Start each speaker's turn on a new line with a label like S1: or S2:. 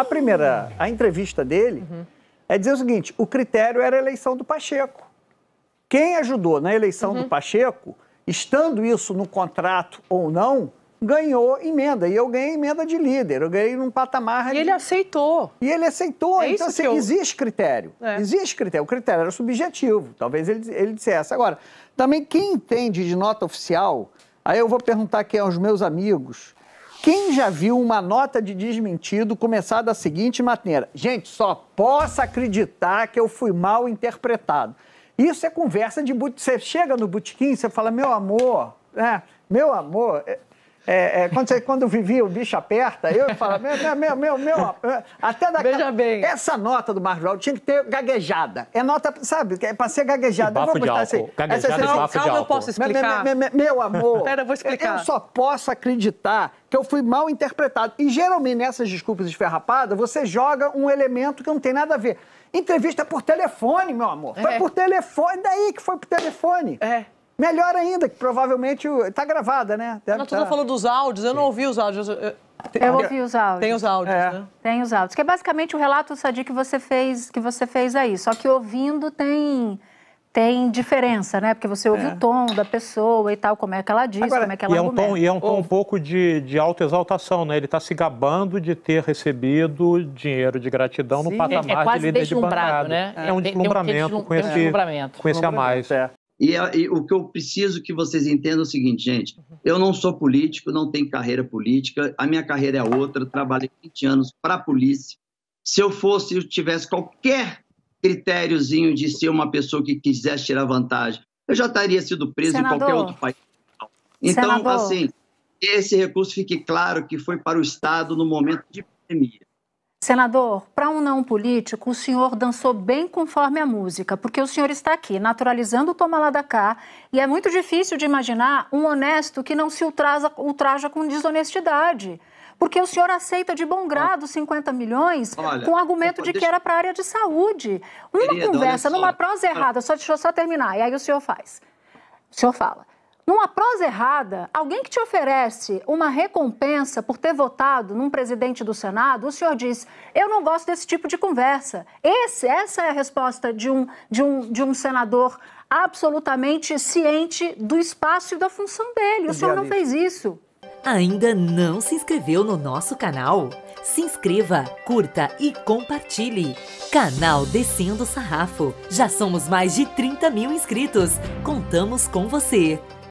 S1: a primeira, a entrevista dele uhum. é dizer o seguinte: o critério era a eleição do Pacheco. Quem ajudou na eleição uhum. do Pacheco, estando isso no contrato ou não, ganhou emenda. E eu ganhei emenda de líder, eu ganhei num patamar. E de... ele aceitou. E ele aceitou. É então, assim, eu... existe critério. É. Existe critério. O critério era subjetivo. Talvez ele, ele dissesse. Agora, também quem entende de nota oficial, aí eu vou perguntar aqui aos meus amigos quem já viu uma nota de desmentido começar da seguinte maneira? Gente, só posso acreditar que eu fui mal interpretado. Isso é conversa de. Você chega no botequim, você fala, meu amor, é, meu amor, é, é, é, quando, você, quando eu vivia o bicho aperta, eu falava, meu, meu, meu, meu, até da Veja bem. Essa nota do Marjoal tinha que ter gaguejada. É nota, sabe, é para ser gaguejada. Bafo eu vou botar assim. Gaguejada essa, é bafo calma, de eu posso explicar. Meu, amor. Pera, eu vou explicar. Eu só posso acreditar que eu fui mal interpretado. E geralmente nessas desculpas esferrapadas, você joga um elemento que não tem nada a ver. Entrevista por telefone, meu amor. Foi é. por telefone, daí que foi por telefone. É. Melhor ainda, que provavelmente está gravada, né? Deve a tá... tá falou dos áudios, eu não ouvi os áudios.
S2: Eu... ouvi os áudios. Tem os áudios, é. né? Tem os áudios. Que é basicamente o relato, Sadi, que você fez, que você fez aí. Só que ouvindo tem tem diferença, né? Porque você ouve é. o tom da pessoa e tal, como é que ela diz, Agora, como é que ela e é um argumenta. tom E é um tom ouve. um
S1: pouco de, de autoexaltação, né? Ele está se gabando de ter recebido dinheiro de gratidão Sim. no patamar é, é quase de líder de bancada. Né? É, é um deslumbramento, com, esse, um deslumbramento. com esse a mais. É. E, é, e, o que eu preciso que vocês entendam é o seguinte, gente: eu não sou político, não tenho carreira política, a minha carreira é outra. Trabalhei 20 anos para a polícia. Se eu fosse, eu tivesse qualquer critériozinho de ser uma pessoa que quisesse tirar vantagem, eu já estaria sido preso Senador. em qualquer outro país. Então, Senador. assim, esse recurso fique claro que foi para o Estado no momento de pandemia.
S2: Senador, para um não político, o senhor dançou bem conforme a música, porque o senhor está aqui naturalizando o toma da cá e é muito difícil de imaginar um honesto que não se ultraja, ultraja com desonestidade. Porque o senhor aceita de bom grado 50 milhões olha, com o argumento de que era para a área de saúde. Uma querida, conversa, numa prosa errada, só deixa eu só terminar, e aí o senhor faz. O senhor fala. Numa prosa errada, alguém que te oferece uma recompensa por ter votado num presidente do Senado, o senhor diz: eu não gosto desse tipo de conversa. Esse, essa é a resposta de um, de um, de um senador absolutamente ciente do espaço e da função dele. O senhor não fez isso.
S1: Ainda não se inscreveu no nosso canal? Se inscreva, curta e compartilhe.
S2: Canal Descendo Sarrafo. Já somos mais de 30 mil inscritos. Contamos com você.